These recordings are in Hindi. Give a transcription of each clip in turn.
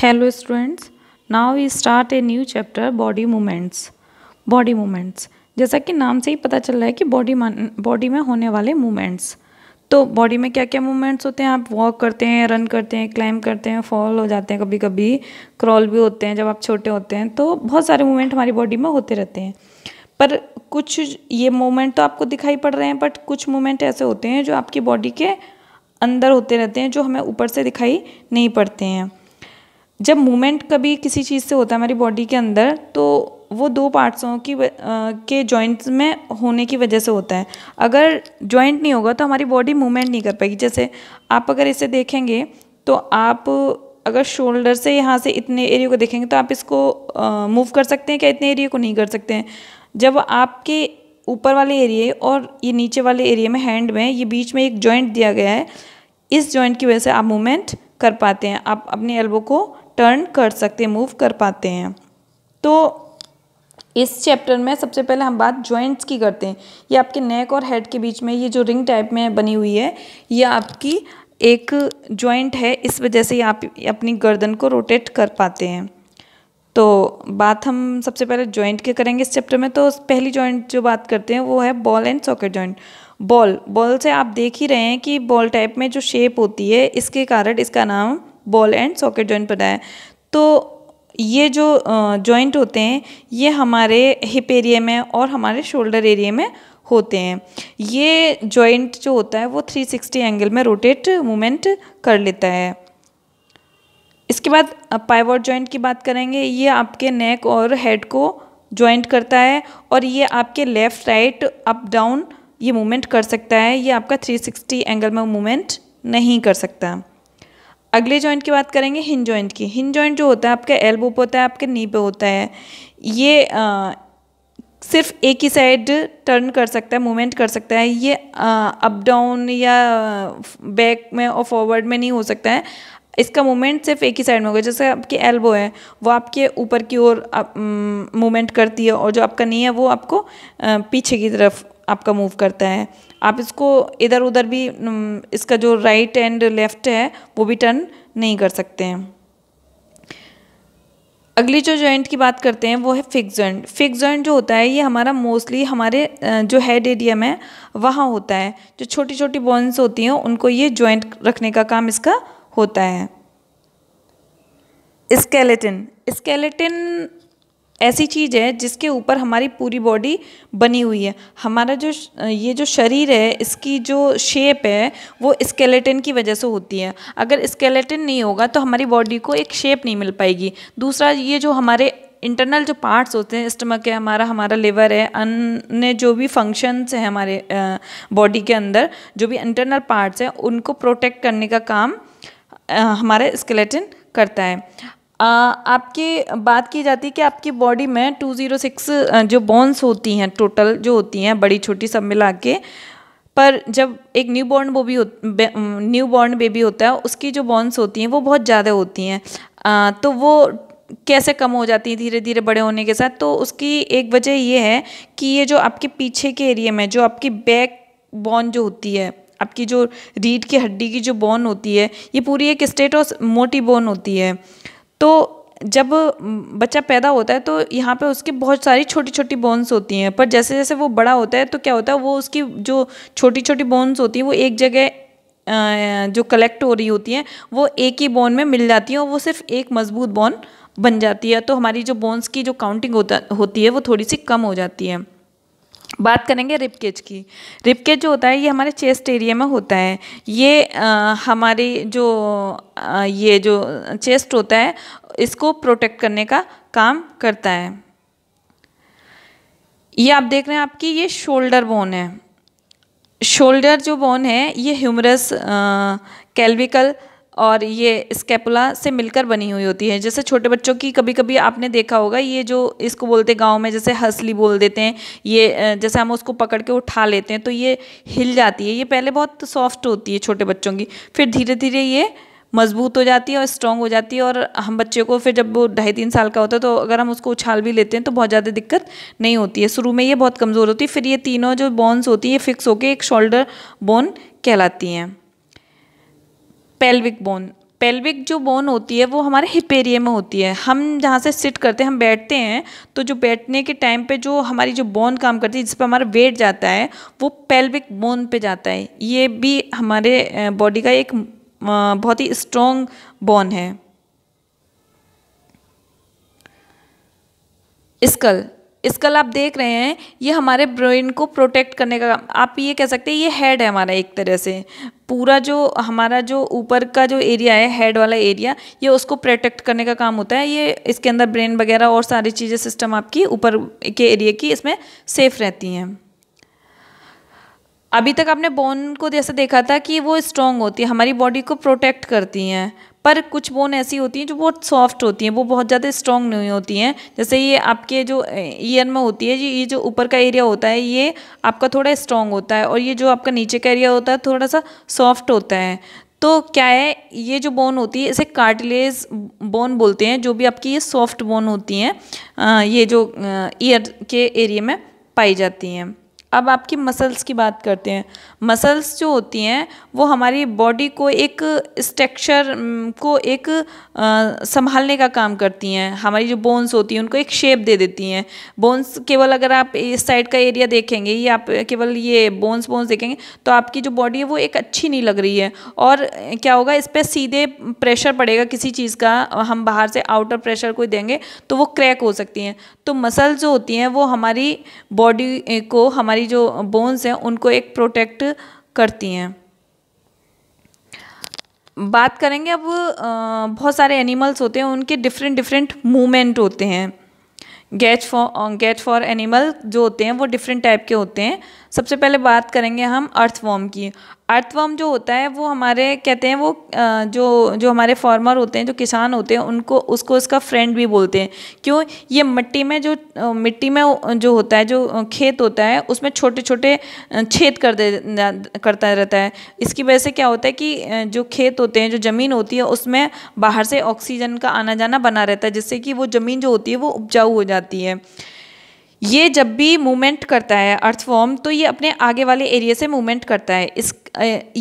hello students now we start a new chapter body movements body movements जैसा कि नाम से ही पता चल रहा है कि बॉडी बॉडी में होने वाले मूवमेंट्स तो बॉडी में क्या क्या मूवमेंट्स होते हैं आप वॉक करते हैं रन करते हैं क्लाइम करते हैं फॉल हो जाते हैं कभी कभी क्रॉल भी होते हैं जब आप छोटे होते हैं तो बहुत सारे मूवमेंट हमारी बॉडी में होते रहते हैं पर कुछ ये मूवमेंट तो आपको दिखाई पड़ रहे हैं बट कुछ मूवमेंट ऐसे होते हैं जो आपकी बॉडी के अंदर होते रहते हैं जो हमें ऊपर से दिखाई नहीं पड़ते हैं जब मूवमेंट कभी किसी चीज़ से होता है हमारी बॉडी के अंदर तो वो दो पार्ट्सों की आ, के जॉइंट्स में होने की वजह से होता है अगर जॉइंट नहीं होगा तो हमारी बॉडी मूवमेंट नहीं कर पाएगी जैसे आप अगर इसे देखेंगे तो आप अगर शोल्डर से यहाँ से इतने एरिया को देखेंगे तो आप इसको मूव कर सकते हैं क्या इतने एरिया को नहीं कर सकते हैं जब आपके ऊपर वाले एरिए और ये नीचे वाले एरिए में हैंड में ये बीच में एक जॉइंट दिया गया है इस जॉइंट की वजह से आप मूवमेंट कर पाते हैं आप अपने एल्बो को टर्न कर सकते हैं मूव कर पाते हैं तो इस चैप्टर में सबसे पहले हम बात जॉइंट्स की करते हैं ये आपके नेक और हेड के बीच में ये जो रिंग टाइप में बनी हुई है ये आपकी एक जॉइंट है इस वजह से आप अपनी गर्दन को रोटेट कर पाते हैं तो बात हम सबसे पहले जॉइंट के करेंगे इस चैप्टर में तो पहली जॉइंट जो बात करते हैं वो है ball and socket joint ball ball से आप देख ही रहे हैं कि बॉल टाइप में जो शेप होती है इसके कारण इसका नाम बॉल एंड सॉकेट जॉइंट बनाया तो ये जो जॉइंट होते हैं ये हमारे हिप एरिया में और हमारे शोल्डर एरिए में होते हैं ये जॉइंट जो होता है वो 360 एंगल में रोटेट मूवमेंट कर लेता है इसके बाद पाइवॉट जॉइंट की बात करेंगे ये आपके नेक और हेड को जॉइंट करता है और ये आपके लेफ़्ट राइट अप डाउन ये मूवमेंट कर सकता है ये आपका 360 एंगल में मूवमेंट नहीं कर सकता अगले जॉइंट की बात करेंगे हिन जॉइंट की हिन जॉइंट जो होता है आपके एल्बो पे होता है आपके नी पे होता है ये आ, सिर्फ एक ही साइड टर्न कर सकता है मूवमेंट कर सकता है ये अप डाउन या बैक में और फॉरवर्ड में नहीं हो सकता है इसका मूवमेंट सिर्फ एक ही साइड में होगा जैसे आपकी एल्बो है वो आपके ऊपर की ओर मूवमेंट करती है और जो आपका नी है वो आपको पीछे की तरफ आपका मूव करता है आप इसको इधर उधर भी इसका जो राइट एंड लेफ्ट है वो भी टर्न नहीं कर सकते हैं अगली जो जॉइंट की बात करते हैं वो है फिक्स जॉइंट फिक्स जॉइंट जो होता है ये हमारा मोस्टली हमारे जो हेड एरिया में वहाँ होता है जो छोटी छोटी बोन्स होती हैं उनको ये जॉइंट रखने का काम इसका होता है स्केलेटिन स्केलेटिन ऐसी चीज़ है जिसके ऊपर हमारी पूरी बॉडी बनी हुई है हमारा जो ये जो शरीर है इसकी जो शेप है वो स्केलेटन की वजह से होती है अगर स्केलेटन नहीं होगा तो हमारी बॉडी को एक शेप नहीं मिल पाएगी दूसरा ये जो हमारे इंटरनल जो पार्ट्स होते हैं स्टमक है हमारा हमारा लिवर है अन्य जो भी फंक्शंस हैं हमारे बॉडी के अंदर जो भी इंटरनल पार्ट्स हैं उनको प्रोटेक्ट करने का काम हमारे स्केलेटन करता है आपकी बात की जाती है कि आपकी बॉडी में 206 जो बॉन्स होती हैं टोटल जो होती हैं बड़ी छोटी सब मिला के पर जब एक newborn baby newborn baby होता है उसकी जो बॉन्स होती हैं वो बहुत ज़्यादा होती हैं तो वो कैसे कम हो जाती है धीरे धीरे बड़े होने के साथ तो उसकी एक वजह ये है कि ये जो आपके पीछे के एरिए में जो आपकी बैक बॉन जो होती है आपकी जो रीढ़ की हड्डी की जो बोन होती है ये पूरी एक स्टेट और मोटी बोन होती है तो जब बच्चा पैदा होता है तो यहाँ पे उसकी बहुत सारी छोटी छोटी बोन्स होती हैं पर जैसे जैसे वो बड़ा होता है तो क्या होता है वो उसकी जो छोटी छोटी बोन्स होती हैं वो एक जगह जो कलेक्ट हो रही होती हैं वो एक ही बोन में मिल जाती हैं और वो सिर्फ एक मजबूत बोन बन जाती है तो हमारी जो बोन्स की जो काउंटिंग होता होती है वो थोड़ी सी कम हो जाती है बात करेंगे रिपकेज की रिपकेज जो होता है ये हमारे चेस्ट एरिया में होता है ये हमारी जो आ, ये जो चेस्ट होता है इसको प्रोटेक्ट करने का काम करता है ये आप देख रहे हैं आपकी ये शोल्डर बोन है शोल्डर जो बोन है ये ह्यूमरस कैल्विकल और ये स्केपुला से मिलकर बनी हुई होती है जैसे छोटे बच्चों की कभी कभी आपने देखा होगा ये जो इसको बोलते गाँव में जैसे हंसली बोल देते हैं ये जैसे हम उसको पकड़ के उठा लेते हैं तो ये हिल जाती है ये पहले बहुत सॉफ्ट होती है छोटे बच्चों की फिर धीरे धीरे ये मजबूत हो जाती है और स्ट्रॉन्ग हो जाती है और हम बच्चे को फिर जब वो ढाई तीन साल का होता है तो अगर हम उसको उछाल भी लेते हैं तो बहुत ज़्यादा दिक्कत नहीं होती है शुरू में ये बहुत कमज़ोर होती है फिर ये तीनों जो बोन्स होती है ये फिक्स होकर एक शोल्डर बोन कहलाती हैं पेल्विक बोन पेल्विक जो बोन होती है वो हमारे हिप एरिया में होती है हम जहाँ से सिट करते हैं हम बैठते हैं तो जो बैठने के टाइम पे जो हमारी जो बोन काम करती है जिस पर हमारा वेट जाता है वो पेल्विक बोन पे जाता है ये भी हमारे बॉडी का एक बहुत ही स्ट्रोंग बोन है स्कल स्कल आप देख रहे हैं ये हमारे ब्रेन को प्रोटेक्ट करने का आप ये कह सकते हैं ये हेड है हमारा एक तरह से पूरा जो हमारा जो ऊपर का जो एरिया है हेड वाला एरिया ये उसको प्रोटेक्ट करने का काम होता है ये इसके अंदर ब्रेन वगैरह और सारी चीज़ें सिस्टम आपकी ऊपर के एरिया की इसमें सेफ रहती हैं अभी तक आपने बोन को जैसे देखा था कि वो स्ट्रॉन्ग होती है हमारी बॉडी को प्रोटेक्ट करती हैं पर कुछ बोन ऐसी होती हैं जो बहुत सॉफ्ट होती हैं वो बहुत ज़्यादा स्ट्रॉन्ग नहीं होती हैं जैसे ये आपके जो ईयर में होती है ये जो ऊपर का एरिया होता है ये आपका थोड़ा स्ट्रॉन्ग होता है और ये जो आपका नीचे का एरिया होता है थोड़ा सा सॉफ्ट होता है तो क्या है ये जो बोन होती है इसे कार्टिलेज बोन बोलते हैं जो भी आपकी ये सॉफ्ट बोन होती हैं ये जो ईयर के एरिया में पाई जाती हैं अब आपकी मसल्स की बात करते हैं मसल्स जो होती हैं वो हमारी बॉडी को एक स्ट्रक्चर को एक आ, संभालने का काम करती हैं हमारी जो बोन्स होती हैं उनको एक शेप दे देती हैं बोन्स केवल अगर आप इस साइड का एरिया देखेंगे या आप केवल ये बोन्स बोन्स देखेंगे तो आपकी जो बॉडी है वो एक अच्छी नहीं लग रही है और क्या होगा इस पर सीधे प्रेशर पड़ेगा किसी चीज़ का हम बाहर से आउटर प्रेशर कोई देंगे तो वो क्रैक हो सकती हैं तो मसल्स जो होती हैं वो हमारी बॉडी को हमारी हमारी जो बोन्स हैं उनको एक प्रोटेक्ट करती हैं बात करेंगे अब बहुत सारे एनिमल्स होते हैं उनके डिफरेंट डिफरेंट मूवमेंट होते हैं गैच फॉर गैच फॉर एनिमल जो होते हैं वो डिफरेंट टाइप के होते हैं सबसे पहले बात करेंगे हम अर्थवॉर्म की अर्थवॉर्म जो होता है वो हमारे कहते हैं वो जो जो हमारे फार्मर होते हैं जो किसान होते हैं उनको उसको उसका फ्रेंड भी बोलते हैं क्यों ये मिट्टी में जो मिट्टी में जो होता है जो खेत होता है उसमें छोटे छोटे छेद कर दे करता रहता है इसकी वजह से क्या होता है कि जो खेत होते हैं जो ज़मीन होती है उसमें बाहर से ऑक्सीजन का आना जाना बना रहता है जिससे कि वो ज़मीन जो होती है वो उपजाऊ हो जाती है ये जब भी मूवमेंट करता है अर्थ फॉर्म तो ये अपने आगे वाले एरिया से मूवमेंट करता है इस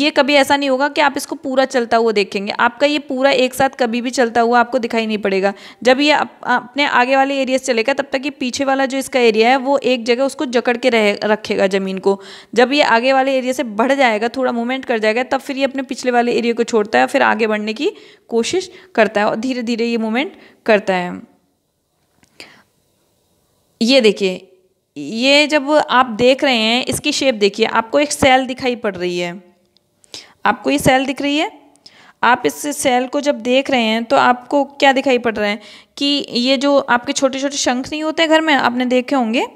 ये कभी ऐसा नहीं होगा कि आप इसको पूरा चलता हुआ देखेंगे आपका ये पूरा एक साथ कभी भी चलता हुआ आपको दिखाई नहीं पड़ेगा जब ये अपने आगे वाले एरिया से चलेगा तब तक ये पीछे वाला जो इसका एरिया है वो एक जगह उसको जकड़ के रह रखेगा ज़मीन को जब ये आगे वाले एरिया से बढ़ जाएगा थोड़ा मूवमेंट कर जाएगा तब फिर ये अपने पिछले वाले एरिया को छोड़ता है फिर आगे बढ़ने की कोशिश करता है और धीरे धीरे ये मूवमेंट करता है ये देखिए ये जब आप देख रहे हैं इसकी शेप देखिए आपको एक सेल दिखाई पड़ रही है आपको ये सेल दिख रही है आप इस सेल को जब देख रहे हैं तो आपको क्या दिखाई पड़ रहा है कि ये जो आपके छोटे छोटे शंख नहीं होते घर में आपने देखे होंगे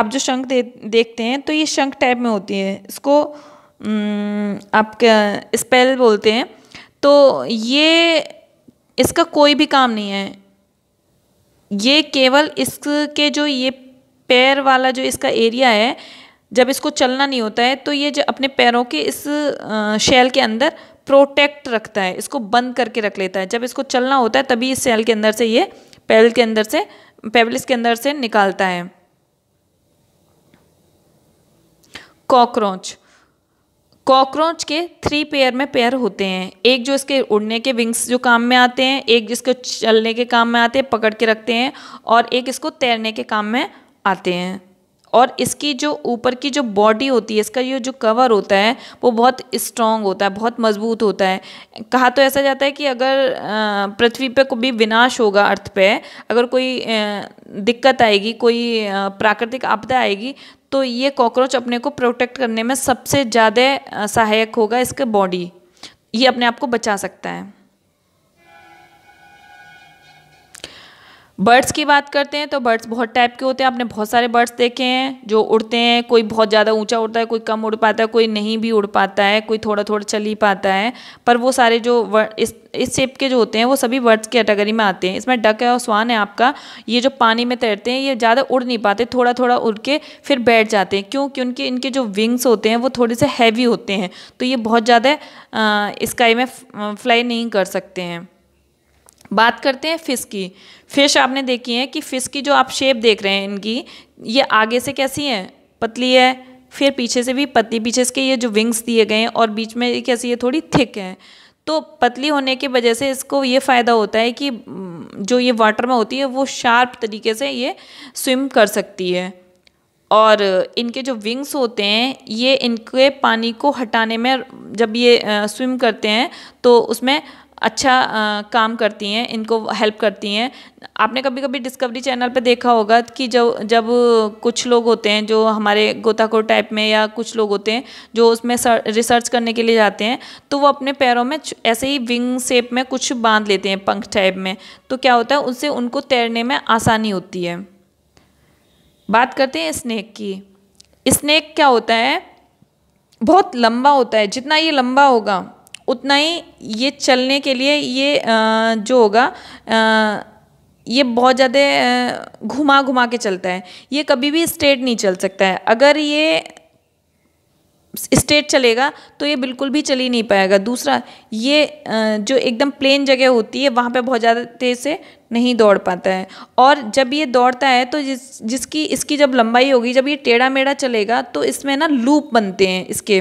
आप जो शंख दे देखते हैं तो ये शंख टाइप में होती है इसको आप स्पेल बोलते हैं तो ये इसका कोई भी काम नहीं है ये केवल इसके जो ये पैर वाला जो इसका एरिया है जब इसको चलना नहीं होता है तो ये जो अपने पैरों के इस शेल के अंदर प्रोटेक्ट रखता है इसको बंद करके रख लेता है जब इसको चलना होता है तभी इस शैल के अंदर से ये पैल के अंदर से पेबलिस के अंदर से निकालता है कॉकरोच कॉकरोच के थ्री पेयर में पेयर होते हैं एक जो इसके उड़ने के विंग्स जो काम में आते हैं एक जिसको चलने के काम में आते हैं पकड़ के रखते हैं और एक इसको तैरने के काम में आते हैं और इसकी जो ऊपर की जो बॉडी होती है इसका ये जो कवर होता है वो बहुत स्ट्रॉन्ग होता है बहुत मजबूत होता है कहा तो ऐसा जाता है कि अगर पृथ्वी पे को भी विनाश होगा अर्थ पे अगर कोई दिक्कत आएगी कोई प्राकृतिक आपदा आएगी तो ये कॉकरोच अपने को प्रोटेक्ट करने में सबसे ज़्यादा सहायक होगा इसके बॉडी ये अपने आप को बचा सकता है बर्ड्स की बात करते हैं तो बर्ड्स बहुत टाइप के होते हैं आपने बहुत सारे बर्ड्स देखे हैं जो उड़ते हैं कोई बहुत ज़्यादा ऊंचा उड़ता है कोई कम उड़ पाता है कोई नहीं भी उड़ पाता है कोई थोड़ा थोड़ा चल ही पाता है पर वो सारे जो इस इस शेप के जो होते हैं वो सभी बर्ड्स की कैटेगरी में आते हैं इसमें डक है और स्वान है आपका ये जो पानी में तैरते हैं ये ज़्यादा उड़ नहीं पाते थोड़ा थोड़ा उड़ के फिर बैठ जाते हैं क्योंकि उनके इनके जो विंग्स होते हैं वो थोड़े से हैवी होते हैं तो ये बहुत ज़्यादा स्काई में फ्लाई नहीं कर सकते हैं बात करते हैं फ़िश की फ़िश आपने देखी है कि फ़िश की जो आप शेप देख रहे हैं इनकी ये आगे से कैसी है पतली है फिर पीछे से भी पतली पीछे इसके ये जो विंग्स दिए गए हैं और बीच में कैसी ये थोड़ी थिक है तो पतली होने की वजह से इसको ये फ़ायदा होता है कि जो ये वाटर में होती है वो शार्प तरीके से ये स्विम कर सकती है और इनके जो विंग्स होते हैं ये इनके पानी को हटाने में जब ये स्विम करते हैं तो उसमें अच्छा आ, काम करती हैं इनको हेल्प करती हैं आपने कभी कभी डिस्कवरी चैनल पे देखा होगा कि जब जब कुछ लोग होते हैं जो हमारे गोताखोर टाइप में या कुछ लोग होते हैं जो उसमें रिसर्च करने के लिए जाते हैं तो वो अपने पैरों में ऐसे ही विंग शेप में कुछ बांध लेते हैं पंख टाइप में तो क्या होता है उससे उनको तैरने में आसानी होती है बात करते हैं स्नैक की स्नैक क्या होता है बहुत लंबा होता है जितना ये लंबा होगा उतना ही ये चलने के लिए ये जो होगा ये बहुत ज़्यादा घुमा घुमा के चलता है ये कभी भी स्ट्रेट नहीं चल सकता है अगर ये स्ट्रेट चलेगा तो ये बिल्कुल भी चल ही नहीं पाएगा दूसरा ये जो एकदम प्लेन जगह होती है वहाँ पे बहुत ज़्यादा तेज़ से नहीं दौड़ पाता है और जब ये दौड़ता है तो जिस जिसकी इसकी जब लंबाई होगी जब ये टेढ़ा मेढ़ा चलेगा तो इसमें ना लूप बनते हैं इसके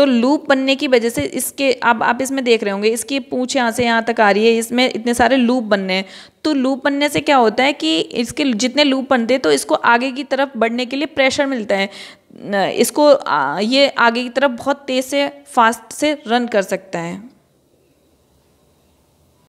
तो लूप बनने की वजह से इसके अब आप इसमें देख रहे होंगे इसकी पूछ यहाँ से यहाँ तक आ रही है इसमें इतने सारे लूप बनने हैं तो लूप बनने से क्या होता है कि इसके जितने लूप बनते हैं तो इसको आगे की तरफ बढ़ने के लिए प्रेशर मिलता है इसको ये आगे की तरफ बहुत तेज़ से फास्ट से रन कर सकता है